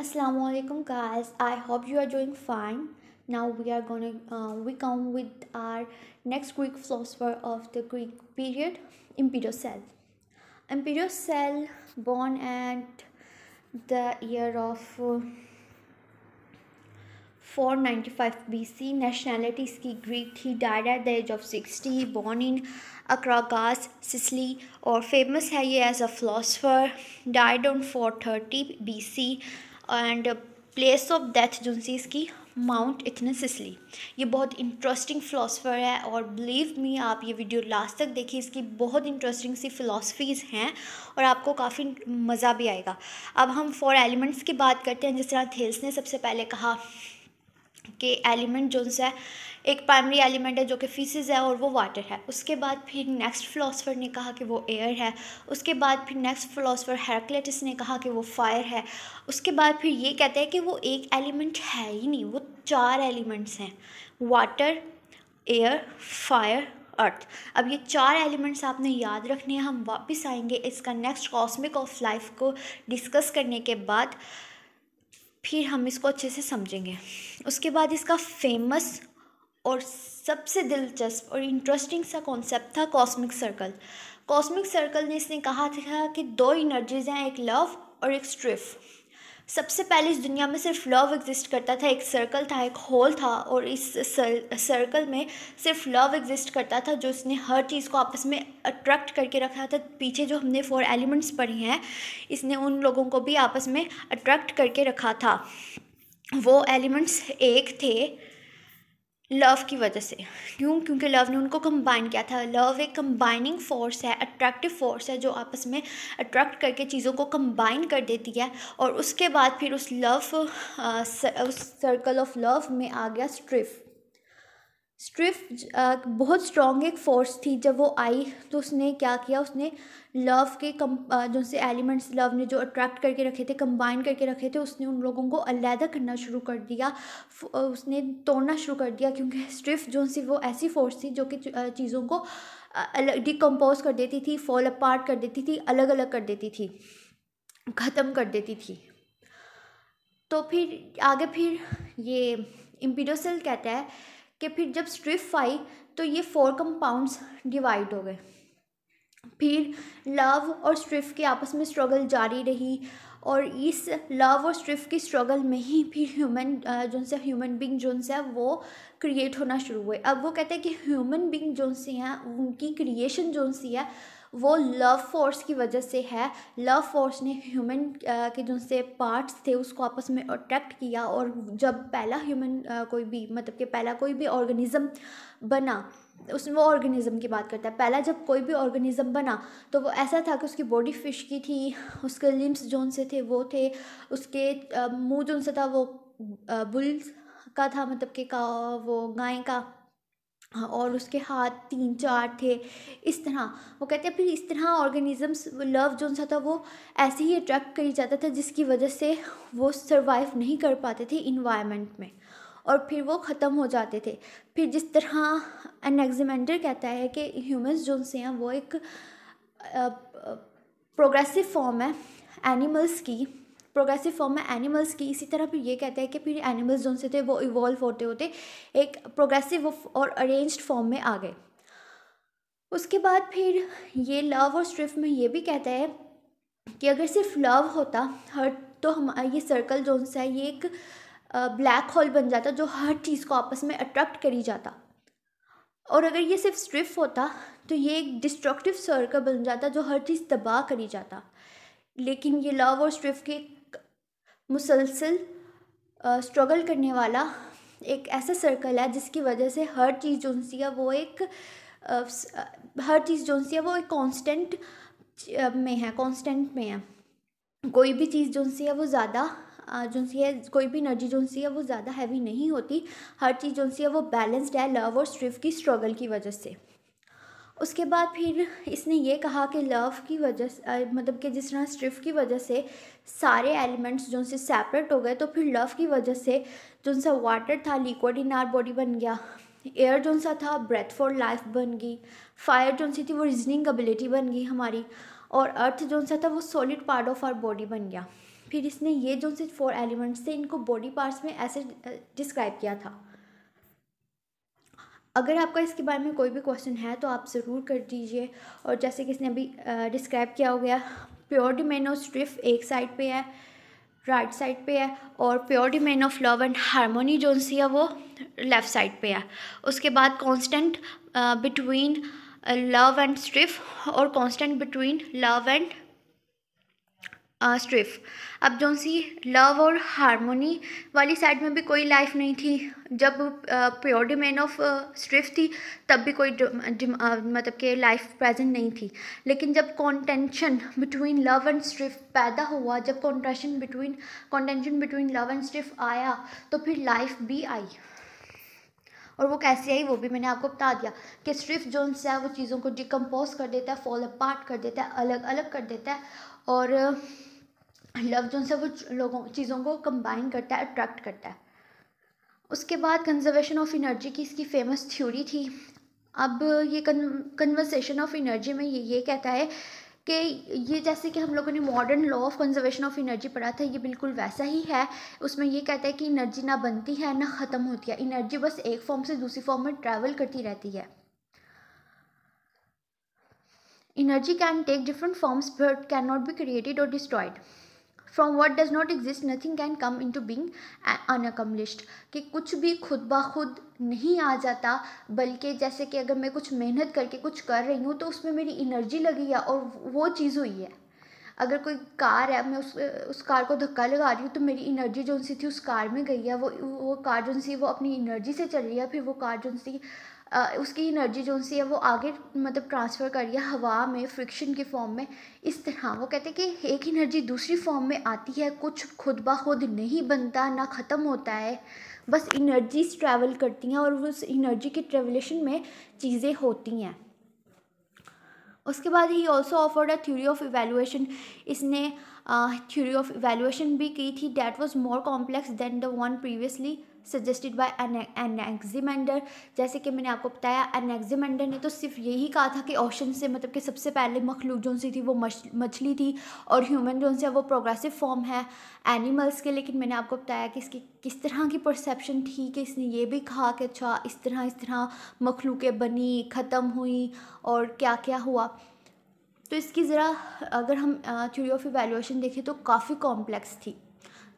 Assalamu alaikum guys I hope you are doing fine now we are gonna uh, we come with our next Greek philosopher of the Greek period Empedocles Empedocles born at the year of uh, 495 BC nationality is Greek he died at the age of 60 born in Akragas, Sicily or famous as a philosopher died on 430 BC and place of death जो सी इसकी mount इथने Sicily ये बहुत interesting philosopher है और believe me आप ये video last तक देखिए इसकी बहुत इंटरेस्टिंग सी फ़िलासफ़ीज़ हैं और आपको काफ़ी मज़ा भी आएगा अब हम फोर एलिमेंट्स की बात करते हैं जिस तरह थेल्स ने सबसे पहले कहा के एलिमेंट जो है एक प्राइमरी एलिमेंट है जो कि फीसिस है और वो वाटर है उसके बाद फिर नेक्स्ट फ़िलासफ़र ने कहा कि वो एयर है उसके बाद फिर नेक्स्ट फ़िलासफ़र हेरकलेटिस ने कहा कि वो फायर है उसके बाद फिर ये कहते हैं कि वो एक एलिमेंट है ही नहीं वो चार एलिमेंट्स हैं वाटर एयर फायर अर्थ अब ये चार एलिमेंट्स आपने याद रखने हैं हम वापस आएंगे इसका नेक्स्ट कॉस्मिक ऑफ लाइफ को डिस्कस करने के बाद फिर हम इसको अच्छे से समझेंगे उसके बाद इसका फेमस और सबसे दिलचस्प और इंटरेस्टिंग सा कॉन्सेप्ट था कॉस्मिक सर्कल कॉस्मिक सर्कल ने इसने कहा था कि दो इनर्जीज़ हैं एक लव और एक स्ट्रिफ सबसे पहले इस दुनिया में सिर्फ लव एग्जिस्ट करता था एक सर्कल था एक होल था और इस सर्कल में सिर्फ लव एग्जिस्ट करता था जो उसने हर चीज़ को आपस में अट्रैक्ट करके रखा था पीछे जो हमने फोर एलिमेंट्स पढ़ी हैं इसने उन लोगों को भी आपस में अट्रैक्ट करके रखा था वो एलिमेंट्स एक थे लव की वजह से क्यों क्योंकि लव ने उनको कंबाइन किया था लव एक कंबाइनिंग फोर्स है अट्रैक्टिव फोर्स है जो आपस में अट्रैक्ट करके चीज़ों को कंबाइन कर देती है और उसके बाद फिर उस लव उस सर्कल ऑफ लव में आ गया स्ट्रिफ स्ट्रिफ बहुत स्ट्रॉन्ग एक फोर्स थी जब वो आई तो उसने क्या किया उसने लव के कम जो से एलिमेंट्स लव ने जो अट्रैक्ट करके रखे थे कंबाइन करके रखे थे उसने उन लोगों को अलहदा करना शुरू कर दिया उसने तोड़ना शुरू कर दिया क्योंकि स्ट्रिफ जो सी वो ऐसी फोर्स थी जो कि चीज़ों को अलग डिकम्पोज कर देती थी फॉल अपार्ट कर देती थी अलग अलग कर देती थी ख़त्म कर देती थी तो फिर आगे फिर ये इम्पीडोसल कहता है कि फिर जब स्ट्रिफ आई तो ये फोर कंपाउंड्स डिवाइड हो गए फिर लव और स्ट्रिफ के आपस में स्ट्रगल जारी रही और इस लव और स्ट्रिफ की स्ट्रगल में ही फिर ह्यूमन जो से ह्यूमन बींग जो से वो क्रिएट होना शुरू हुए अब वो कहते हैं कि ह्यूमन बींग जो से हैं उनकी क्रिएशन जो सी है वो लव फोर्स की वजह से है लव फोर्स ने ह्यूमन के जो से पार्ट्स थे उसको आपस में अट्रैक्ट किया और जब पहला ह्यूमन कोई भी मतलब कि पहला कोई भी ऑर्गेनिज़म बना उसमें वो ऑर्गेनिज्म की बात करता है पहला जब कोई भी ऑर्गेनिज़म बना तो वो ऐसा था कि उसकी बॉडी फिश की थी उसके लिम्स जोन से थे वो थे उसके मुंह जोन से था वो बुल्स का था मतलब कि का वो गाय का हाँ, और उसके हाथ तीन चार थे इस तरह वो कहते हैं फिर इस तरह ऑर्गेनिज़म्स लव जो सा था वो ऐसे ही अट्रैक्ट करी जाता था जिसकी वजह से वो सर्वाइव नहीं कर पाते थे इन्वायरमेंट में और फिर वो ख़त्म हो जाते थे फिर जिस तरह एनेग्जिमेंडर कहता है कि ह्यूमंस जो से हैं वो एक प्रोग्रेसिव फॉर्म है एनिमल्स की प्रोग्रेसिव फॉर्म में एनिमल्स की इसी तरह फिर ये कहते हैं कि फिर एनिमल्स जो से थे वो इवॉल्व होते होते एक प्रोग्रेसिव और अरेंज्ड फॉर्म में आ गए उसके बाद फिर ये लव और स्ट्रिफ में ये भी कहता है कि अगर सिर्फ लव होता हर तो हम ये सर्कल जो है ये एक ब्लैक होल बन जाता जो हर चीज़ को आपस में अट्रैक्ट करी जाता और अगर ये सिर्फ स्ट्रिफ होता तो ये एक डिस्ट्रक्टिव सर्कल बन जाता जो हर चीज़ तबाह करी जाता लेकिन ये लव और स्ट्रिफ के मुसलसल स्ट्रगल करने वाला एक ऐसा सर्कल है जिसकी वजह से हर चीज़ जो सी है वो एक हर चीज़ जो सी है वो एक कांस्टेंट में है कांस्टेंट में है कोई भी चीज़ जो सी है वो ज़्यादा जो सी है कोई भी एनर्जी जो सी है वो ज़्यादा हैवी नहीं होती हर चीज़ जो सी है वो बैलेंस्ड है लव और स्ट्रिफ की स्ट्रगल की वजह से उसके बाद फिर इसने ये कहा कि लव की वजह मतलब कि जिस तरह स्ट्रिफ की वजह से सारे एलिमेंट्स जो से सेपरेट हो गए तो फिर लव की वजह से जो सा वाटर था लिक्विड इन आर बॉडी बन गया एयर जो सा था ब्रेथ फॉर लाइफ बन गई फायर जो सी थी वो रीजनिंग एबिलिटी बन गई हमारी और अर्थ जो सा था वो solid part of our body बन गया फिर इसने ये जो से फोर एलिमेंट्स थे इनको बॉडी पार्ट्स में ऐसे डिस्क्राइब किया था अगर आपका इसके बारे में कोई भी क्वेश्चन है तो आप ज़रूर कर दीजिए और जैसे कि इसने अभी डिस्क्राइब किया हो गया प्योर डिमेनो स्ट्रिफ एक साइड पे है राइट साइड पे है और pure domain of love and harmony जो सी है वो लेफ़्ट साइड पे है उसके बाद constant between love and strife और constant between love and strife अब जो सी लव और हारमोनी वाली साइड में भी कोई लाइफ नहीं थी जब प्योर डिमेन ऑफ स्ट्रिफ थी तब भी कोई मतलब कि लाइफ प्रेजेंट नहीं थी लेकिन जब contention between love and strife पैदा हुआ जब contention between contention between love and strife आया तो फिर लाइफ भी आई और वो कैसे आई वो भी मैंने आपको बता दिया कि स्ट्रिफ जोन्स है वो चीज़ों को डिकम्पोज कर देता है फॉल अपार्ट कर देता है अलग अलग कर देता है और लव जो सब वो लोगों चीज़ों को कंबाइन करता है अट्रैक्ट करता है उसके बाद कंजर्वेशन ऑफ एनर्जी की इसकी फेमस थ्योरी थी अब ये कन्वर्सेशन ऑफ एनर्जी में ये ये कहता है कि ये जैसे कि हम लोगों ने modern law of conservation of energy पढ़ा था ये बिल्कुल वैसा ही है उसमें ये कहता है कि एनर्जी ना बनती है ना ख़त्म होती है एनर्जी बस एक फॉर्म से दूसरी फॉर्म में ट्रैवल करती रहती है energy can take different forms but can not be created और destroyed from what does not exist nothing can come into being unaccomplished कि कुछ भी खुद ब खुद नहीं आ जाता बल्कि जैसे कि अगर मैं कुछ मेहनत करके कुछ कर रही हूँ तो उसमें मेरी एनर्जी लगी है और वो चीज़ हुई है अगर कोई कार है मैं उस उस कार को धक्का लगा रही हूँ तो मेरी एनर्जी जो सी थी उस कार में गई है वो वो कार जो सी वो अपनी एनर्जी से चल रही है फिर वो कार जो सी उसकी एनर्जी जो सी है वो आगे मतलब ट्रांसफ़र कर है हवा में फ्रिक्शन के फॉर्म में इस तरह हाँ, वो कहते हैं कि एक एनर्जी दूसरी फॉर्म में आती है कुछ खुद ब खुद नहीं बनता ना ख़त्म होता है बस इनर्जीज ट्रैवल करती हैं और उस इनर्जी के ट्रेवलेशन में चीज़ें होती हैं उसके बाद ही also offered a theory of evaluation इसने थ्योरी ऑफ इवेलुएशन भी की थी that was more complex than the one previously suggested by Anaximander जैसे कि मैंने आपको बताया एनेक्जीमेंडर ने तो सिर्फ यही कहा था कि ऑप्शन से मतलब कि सबसे पहले मखलूक जो सी थी वो मछली थी और ह्यूमन जो से वो प्रोग्रेसिव फॉर्म है एनिमल्स के लेकिन मैंने आपको बताया कि इसकी किस तरह की परसेप्शन थी कि इसने ये भी कहा कि अच्छा इस तरह इस तरह मखलूकें बनी ख़त्म हुई और क्या क्या हुआ तो इसकी ज़रा अगर हम थ्योरी ऑफ इवेल्यूशन देखें तो काफ़ी कॉम्प्लेक्स थी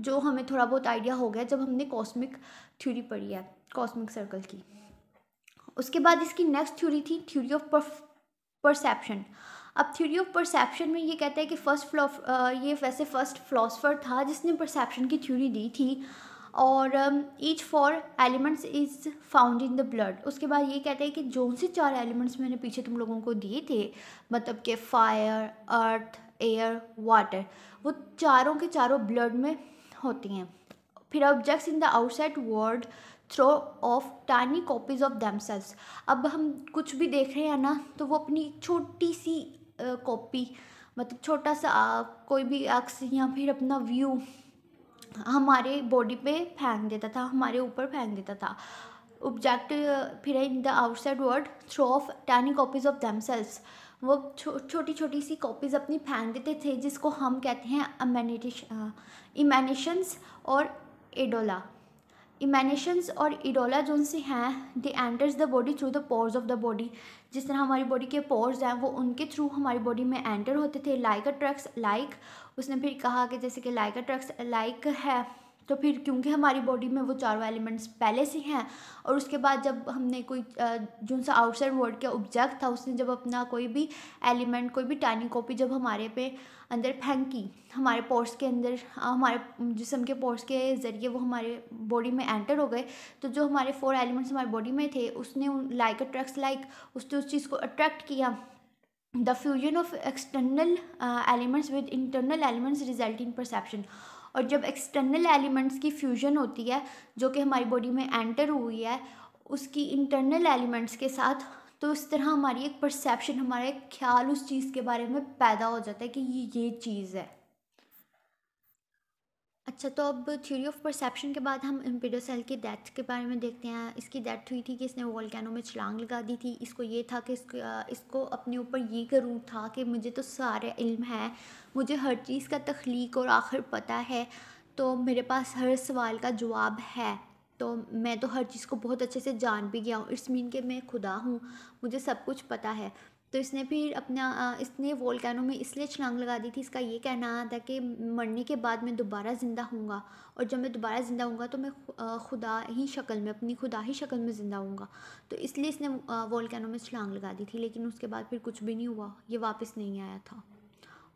जो हमें थोड़ा बहुत आइडिया हो गया जब हमने कॉस्मिक थ्योरी पढ़ी है कॉस्मिक सर्कल की उसके बाद इसकी नेक्स्ट थ्योरी थी थ्योरी ऑफ परसेप्शन अब थ्योरी ऑफ परसेप्शन में ये कहता है कि फर्स्ट फ्लॉ ये वैसे फर्स्ट फिलोसफर था जिसने परसेप्शन की थ्योरी दी थी और each four elements is found in the blood उसके बाद ये कहता है कि जो से चार एलिमेंट्स मैंने पीछे तुम लोगों को दिए थे मतलब कि फायर अर्थ एयर वाटर वो चारों के चारों ब्लड में होती हैं फिर objects in the outside world throw off tiny copies of themselves अब हम कुछ भी देख रहे हैं ना तो वो अपनी छोटी सी कॉपी मतलब छोटा सा आ, कोई भी अक्स या फिर अपना व्यू हमारे बॉडी पे फेंक देता था हमारे ऊपर फेंक देता था ऑब्जेक्ट फिर in the outside world throw off tiny copies of themselves वो छो, छोटी छोटी सी कॉपीज़ अपनी फेंक देते थे जिसको हम कहते हैं अमेनिटिश इमेनिशंस और एडोला इमेनेशंस और इडोला जो उनसे हैं they enters the body through the pores of the body जिस तरह हमारी बॉडी के पोर्स हैं वो उनके थ्रू हमारी बॉडी में एंटर होते थे लाइक अ ट्रक्स लाइक उसने फिर कहा कि जैसे कि लाइक अ ट्रक्स लाइक है तो फिर क्योंकि हमारी बॉडी में वो चारों एलिमेंट्स पहले से हैं और उसके बाद जब हमने कोई जो सा आउटसाइड वर्ल्ड का ऑब्जेक्ट था उसने जब अपना कोई भी एलिमेंट कोई भी टाइनी कॉपी जब हमारे पे अंदर फेंकी हमारे पोर्स के अंदर हमारे जिसम के पोर्स के ज़रिए वो हमारे बॉडी में एंटर हो गए तो जो हमारे फोर एलिमेंट्स हमारे बॉडी में थे उसने लाइक अट्रैक्ट्स लाइक उसने उस चीज़ को अट्रैक्ट किया the fusion of external elements with internal elements result in perception और जब एक्सटर्नल एलिमेंट्स की फ्यूजन होती है जो कि हमारी बॉडी में एंटर हुई है उसकी इंटरनल एलिमेंट्स के साथ तो इस तरह हमारी एक परसेप्शन हमारा एक ख्याल उस चीज़ के बारे में पैदा हो जाता है कि ये ये चीज़ है अच्छा तो अब थ्योरी ऑफ परसेप्शन के बाद हम सेल की डेथ के बारे में देखते हैं इसकी डेथ हुई थी कि इसने वोल्केनो में छलांग लगा दी थी इसको ये था कि इसको इसको अपने ऊपर ये गरूर था कि मुझे तो सारे इल्म है मुझे हर चीज़ का तख्लीक और आखिर पता है तो मेरे पास हर सवाल का जवाब है तो मैं तो हर चीज़ को बहुत अच्छे से जान भी गया हूँ इट्स मीन के मैं खुदा हूँ मुझे सब कुछ पता है तो इसने फिर अपना इसने वोल्केनो में इसलिए छलांग लगा दी थी इसका ये कहना था कि मरने के बाद मैं दोबारा ज़िंदा हूँ और जब मैं दोबारा ज़िंदा हूँ तो मैं खुदा ही शक्ल में अपनी खुदा ही शक्ल में ज़िंदा हूँ तो इसलिए इसने वोल्केनो में छलांग लगा दी थी लेकिन उसके बाद फिर कुछ भी नहीं हुआ ये वापस नहीं आया था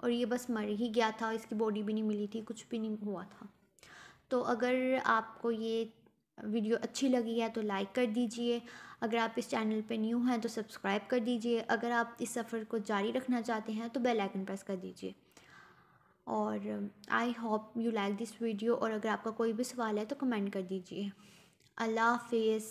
और ये बस मर ही गया था इसकी बॉडी भी नहीं मिली थी कुछ भी नहीं हुआ था तो अगर आपको ये वीडियो अच्छी लगी है तो लाइक कर दीजिए अगर आप इस चैनल पे न्यू हैं तो सब्सक्राइब कर दीजिए अगर आप इस सफ़र को जारी रखना चाहते हैं तो बेल आइकन प्रेस कर दीजिए और I hope you like this video और अगर आपका कोई भी सवाल है तो कमेंट कर दीजिए अल्लाह हाफिज़